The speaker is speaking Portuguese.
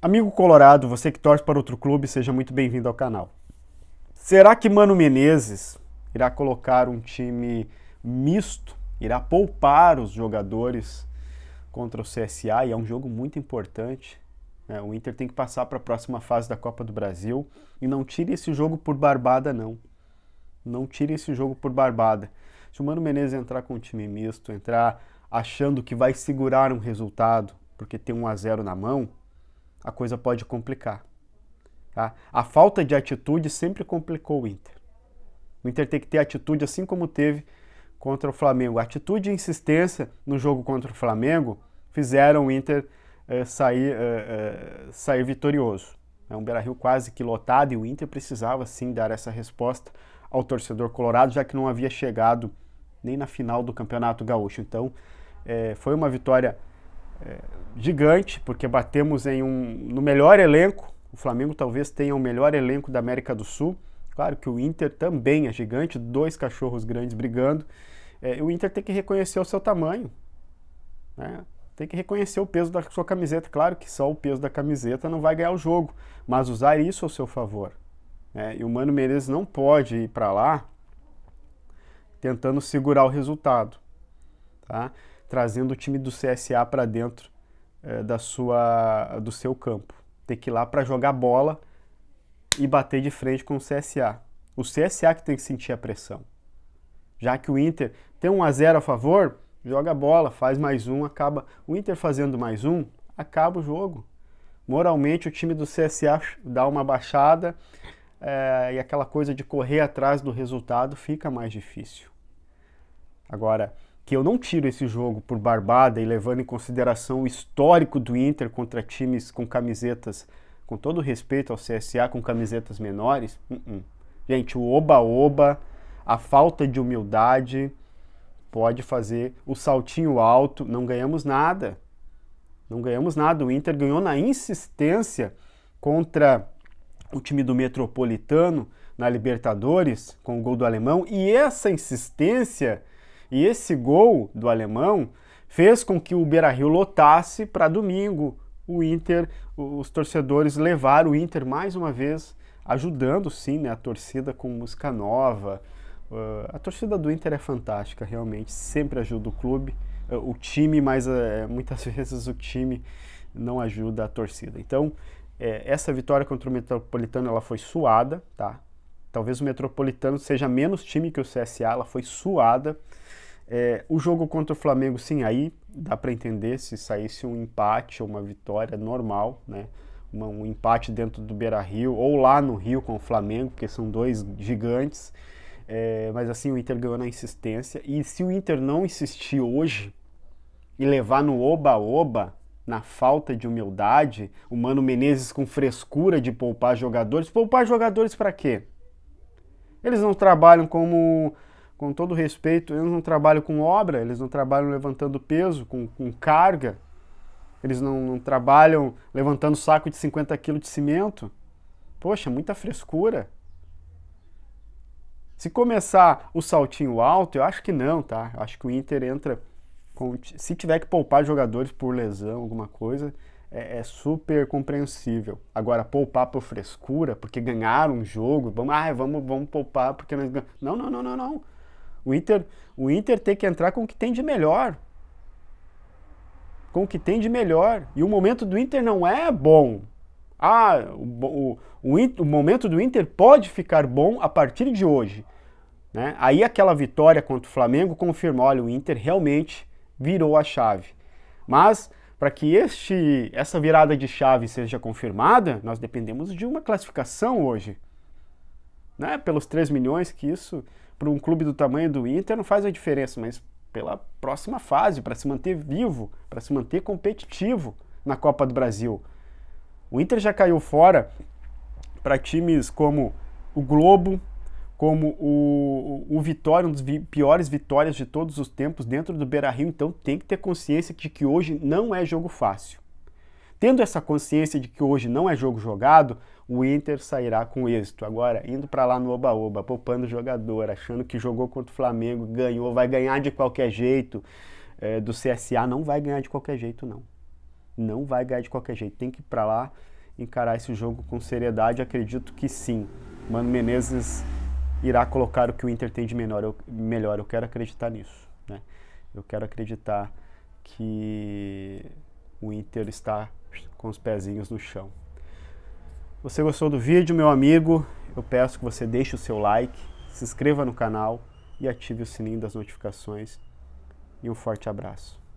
Amigo colorado, você que torce para outro clube, seja muito bem-vindo ao canal. Será que Mano Menezes irá colocar um time misto? Irá poupar os jogadores contra o CSA? E é um jogo muito importante. Né? O Inter tem que passar para a próxima fase da Copa do Brasil. E não tire esse jogo por barbada, não. Não tire esse jogo por barbada. Se o Mano Menezes entrar com um time misto, entrar achando que vai segurar um resultado porque tem um a zero na mão, a coisa pode complicar. Tá? A falta de atitude sempre complicou o Inter. O Inter tem que ter atitude assim como teve contra o Flamengo. A atitude e insistência no jogo contra o Flamengo fizeram o Inter eh, sair, eh, eh, sair vitorioso. É um Beira-Rio quase que lotado e o Inter precisava sim dar essa resposta ao torcedor colorado, já que não havia chegado nem na final do Campeonato Gaúcho. Então, foi uma vitória é, gigante, porque batemos em um, no melhor elenco. O Flamengo talvez tenha o melhor elenco da América do Sul. Claro que o Inter também é gigante, dois cachorros grandes brigando. É, o Inter tem que reconhecer o seu tamanho, né? tem que reconhecer o peso da sua camiseta. Claro que só o peso da camiseta não vai ganhar o jogo, mas usar isso ao seu favor. Né? E o Mano Menezes não pode ir para lá tentando segurar o resultado. Tá? trazendo o time do CSA para dentro é, da sua, do seu campo. Ter que ir lá para jogar bola e bater de frente com o CSA. O CSA que tem que sentir a pressão. Já que o Inter tem um a zero a favor, joga bola, faz mais um, acaba. O Inter fazendo mais um, acaba o jogo. Moralmente, o time do CSA dá uma baixada é, e aquela coisa de correr atrás do resultado fica mais difícil. Agora, que eu não tiro esse jogo por barbada e levando em consideração o histórico do Inter contra times com camisetas, com todo respeito ao CSA, com camisetas menores. Uh -uh. Gente, o oba-oba, a falta de humildade pode fazer o saltinho alto. Não ganhamos nada. Não ganhamos nada. O Inter ganhou na insistência contra o time do Metropolitano na Libertadores, com o gol do alemão, e essa insistência e esse gol do alemão fez com que o Beira-Rio lotasse para domingo. O Inter, os torcedores levaram o Inter mais uma vez, ajudando sim né, a torcida com música nova. Uh, a torcida do Inter é fantástica, realmente, sempre ajuda o clube, uh, o time, mas uh, muitas vezes o time não ajuda a torcida. Então, é, essa vitória contra o Metropolitano ela foi suada, tá? Talvez o Metropolitano seja menos time que o CSA, ela foi suada. É, o jogo contra o Flamengo, sim, aí dá para entender se saísse um empate ou uma vitória normal, né? Uma, um empate dentro do Beira Rio ou lá no Rio com o Flamengo, porque são dois gigantes. É, mas assim, o Inter ganhou na insistência. E se o Inter não insistir hoje e levar no oba-oba, na falta de humildade, o Mano Menezes com frescura de poupar jogadores. Poupar jogadores para quê? Eles não trabalham como com todo respeito, eles não trabalham com obra, eles não trabalham levantando peso, com, com carga, eles não, não, trabalham levantando saco de 50 quilos de cimento. Poxa, muita frescura. Se começar o saltinho alto, eu acho que não, tá? Eu acho que o Inter entra. Com, se tiver que poupar jogadores por lesão, alguma coisa, é, é super compreensível. Agora, poupar por frescura, porque ganharam um jogo, vamos, ah, vamos, vamos poupar porque nós ganhamos. Não, não, não, não, não. O Inter, o Inter tem que entrar com o que tem de melhor. Com o que tem de melhor. E o momento do Inter não é bom. Ah, o, o, o, o momento do Inter pode ficar bom a partir de hoje. Né? Aí aquela vitória contra o Flamengo confirma, olha, o Inter realmente virou a chave. Mas para que este, essa virada de chave seja confirmada, nós dependemos de uma classificação hoje. Não né, pelos 3 milhões que isso, para um clube do tamanho do Inter, não faz a diferença, mas pela próxima fase, para se manter vivo, para se manter competitivo na Copa do Brasil. O Inter já caiu fora para times como o Globo, como o, o, o Vitória, um dos vi piores vitórias de todos os tempos dentro do Beira-Rio, então tem que ter consciência de que hoje não é jogo fácil. Tendo essa consciência de que hoje não é jogo jogado, o Inter sairá com êxito. Agora, indo para lá no Oba-Oba, poupando jogador, achando que jogou contra o Flamengo, ganhou, vai ganhar de qualquer jeito. É, do CSA não vai ganhar de qualquer jeito, não. Não vai ganhar de qualquer jeito. Tem que ir para lá encarar esse jogo com seriedade. Acredito que sim. Mano Menezes irá colocar o que o Inter tem de menor, eu, melhor. Eu quero acreditar nisso. Né? Eu quero acreditar que o Inter está com os pezinhos no chão. você gostou do vídeo, meu amigo, eu peço que você deixe o seu like, se inscreva no canal e ative o sininho das notificações. E um forte abraço.